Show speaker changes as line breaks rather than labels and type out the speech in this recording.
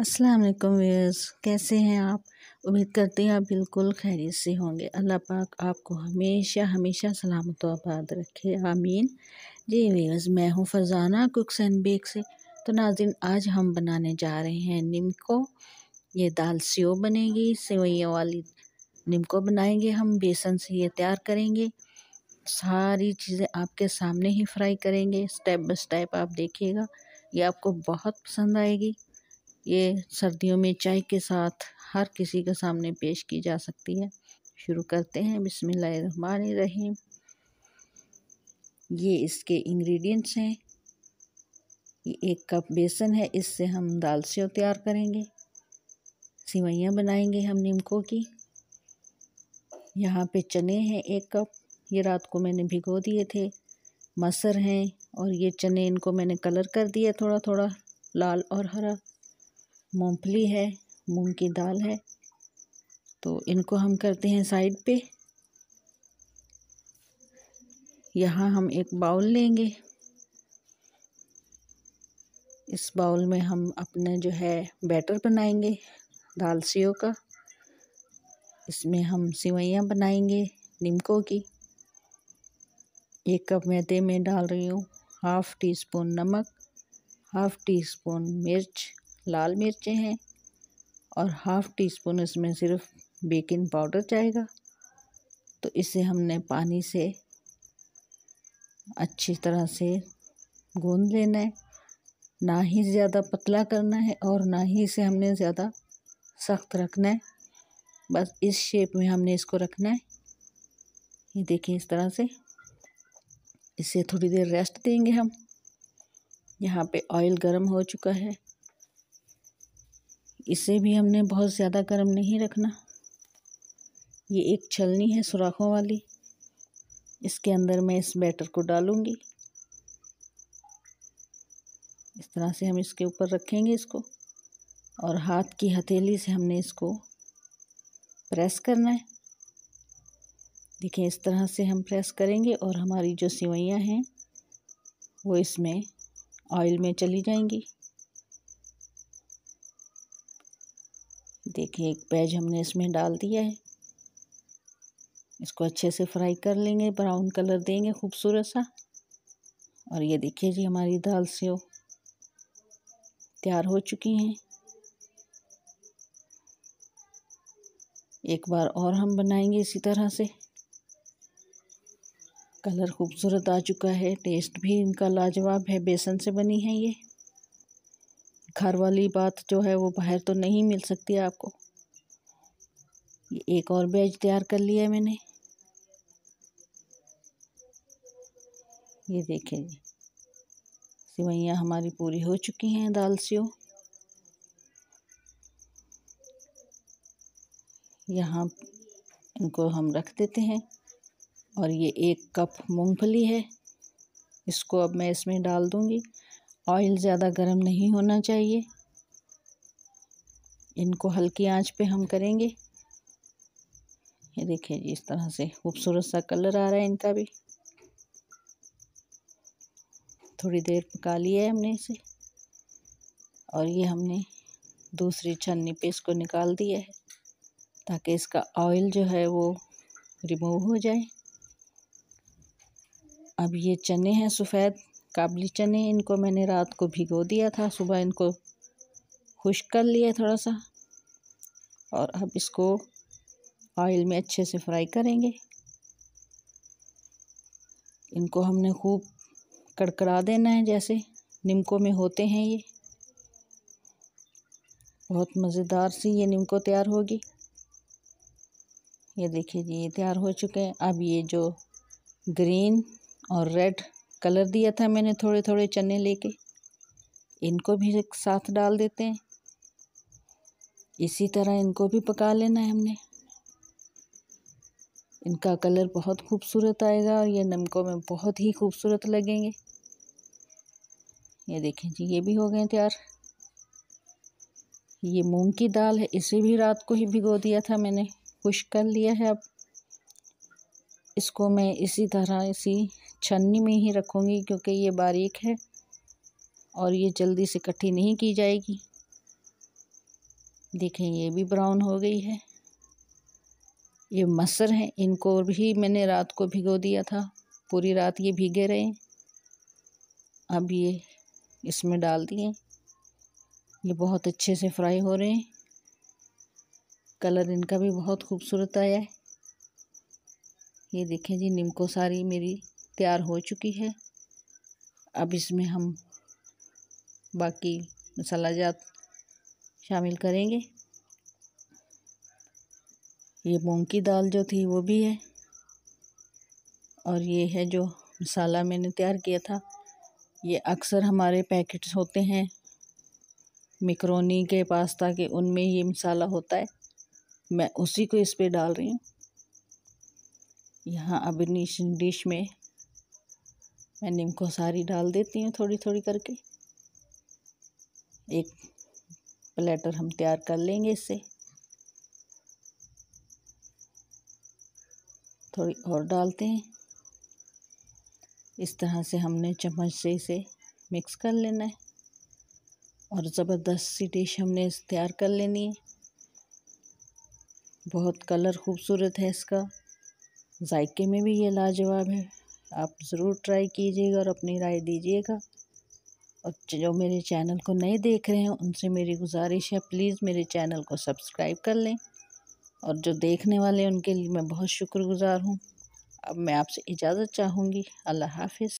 अस्सलाम वालेकुम कैसे हैं आप उम्मीद करते हैं आप बिल्कुल खैरियत से होंगे अल्लाह पाक आपको हमेशा हमेशा सलामत आबाद रखे आमीन जी व्यर्स मैं हूँ फरजाना कुक्स एंड बेक से तो नाजिन आज हम बनाने जा रहे हैं निमको ये दाल सेव बनेगी सेवैया वाली निमको बनाएंगे हम बेसन से ये तैयार करेंगे सारी चीज़ें आपके सामने ही फ्राई करेंगे स्टेप बाय स्टेप आप देखिएगा ये आपको बहुत पसंद आएगी ये सर्दियों में चाय के साथ हर किसी के सामने पेश की जा सकती है शुरू करते हैं रहीम ये इसके इंग्रेडिएंट्स हैं ये एक कप बेसन है इससे हम दाल से तैयार करेंगे सिवैयाँ बनाएंगे हम नीमकों की यहाँ पे चने हैं एक कप ये रात को मैंने भिगो दिए थे मसर हैं और ये चने इनको मैंने कलर कर दिया थोड़ा थोड़ा लाल और हरा मूंगफली है मूंग की दाल है तो इनको हम करते हैं साइड पे यहाँ हम एक बाउल लेंगे इस बाउल में हम अपने जो है बैटर बनाएंगे दाल सीओ का इसमें हम सिवैयाँ बनाएंगे निमको की एक कप मैदे में डाल रही हूँ हाफ़ टी स्पून नमक हाफ़ टी स्पून मिर्च लाल मिर्चें हैं और हाफ़ टी स्पून इसमें सिर्फ बेकिंग पाउडर जाएगा तो इसे हमने पानी से अच्छी तरह से गूंद लेना है ना ही ज़्यादा पतला करना है और ना ही इसे हमने ज़्यादा सख्त रखना है बस इस शेप में हमने इसको रखना है ये देखिए इस तरह से इसे थोड़ी देर रेस्ट देंगे हम यहाँ पे ऑयल गर्म हो चुका है इसे भी हमने बहुत ज़्यादा गर्म नहीं रखना ये एक छलनी है सुराखों वाली इसके अंदर मैं इस बैटर को डालूँगी इस तरह से हम इसके ऊपर रखेंगे इसको और हाथ की हथेली से हमने इसको प्रेस करना है देखिए इस तरह से हम प्रेस करेंगे और हमारी जो सिवैयाँ हैं वो इसमें ऑयल में चली जाएंगी देखिए एक पेज हमने इसमें डाल दिया है इसको अच्छे से फ्राई कर लेंगे ब्राउन कलर देंगे खूबसूरत सा और ये देखिए जी हमारी दाल सेव तैयार हो चुकी हैं एक बार और हम बनाएंगे इसी तरह से कलर खूबसूरत आ चुका है टेस्ट भी इनका लाजवाब है बेसन से बनी है ये घर वाली बात जो है वो बाहर तो नहीं मिल सकती आपको ये एक और बैच तैयार कर लिया मैंने ये देखें जी सिवैयाँ हमारी पूरी हो चुकी हैं दाल सेव यहाँ इनको हम रख देते हैं और ये एक कप मूंगफली है इसको अब मैं इसमें डाल दूंगी ऑयल ज़्यादा गर्म नहीं होना चाहिए इनको हल्की आंच पे हम करेंगे ये देखिए जी इस तरह से खूबसूरत सा कलर आ रहा है इनका भी थोड़ी देर पका लिया है हमने इसे और ये हमने दूसरी छन्नी पे इसको निकाल दिया है ताकि इसका ऑयल जो है वो रिमूव हो जाए अब ये चने हैं सफ़ेद काबली चने इनको मैंने रात को भिगो दिया था सुबह इनको खुश्क कर लिया थोड़ा सा और अब इसको ऑयल में अच्छे से फ्राई करेंगे इनको हमने खूब कड़कड़ा देना है जैसे निमको में होते हैं ये बहुत मज़ेदार सी ये निमको तैयार होगी ये देखिए जी ये तैयार हो चुके हैं अब ये जो ग्रीन और रेड कलर दिया था मैंने थोड़े थोड़े चने लेके इनको भी एक साथ डाल देते हैं इसी तरह इनको भी पका लेना है हमने इनका कलर बहुत खूबसूरत आएगा और ये नमकों में बहुत ही खूबसूरत लगेंगे ये देखें जी ये भी हो गए तैयार ये मूंग की दाल है इसे भी रात को ही भिगो दिया था मैंने खुश कर लिया है अब इसको मैं इसी तरह इसी छन्नी में ही रखूँगी क्योंकि ये बारीक है और ये जल्दी से इकट्ठी नहीं की जाएगी देखें ये भी ब्राउन हो गई है ये मसर हैं इनको भी मैंने रात को भिगो दिया था पूरी रात ये भीगे रहे अब ये इसमें डाल दिए ये बहुत अच्छे से फ्राई हो रहे हैं कलर इनका भी बहुत खूबसूरत आया है ये देखें जी निमको सारी मेरी तैयार हो चुकी है अब इसमें हम बाकी मसाला जात शामिल करेंगे ये मूँग की दाल जो थी वो भी है और ये है जो मसाला मैंने तैयार किया था ये अक्सर हमारे पैकेट्स होते हैं मिक्रोनी के पास्ता के उनमें ये मसाला होता है मैं उसी को इस पे डाल रही हूँ यहाँ अब डिश में मैं को सारी डाल देती हूँ थोड़ी थोड़ी करके एक प्लेटर हम तैयार कर लेंगे इससे थोड़ी और डालते हैं इस तरह से हमने चम्मच से इसे मिक्स कर लेना है और ज़बरदस्त सी डिश हमने इस तैयार कर लेनी है बहुत कलर खूबसूरत है इसका जायके में भी ये लाजवाब है आप ज़रूर ट्राई कीजिएगा और अपनी राय दीजिएगा और जो मेरे चैनल को नए देख रहे हैं उनसे मेरी गुजारिश है प्लीज़ मेरे चैनल को सब्सक्राइब कर लें और जो देखने वाले हैं उनके लिए मैं बहुत शुक्रगुज़ार हूँ अब मैं आपसे इजाज़त चाहूँगी अल्लाह हाफि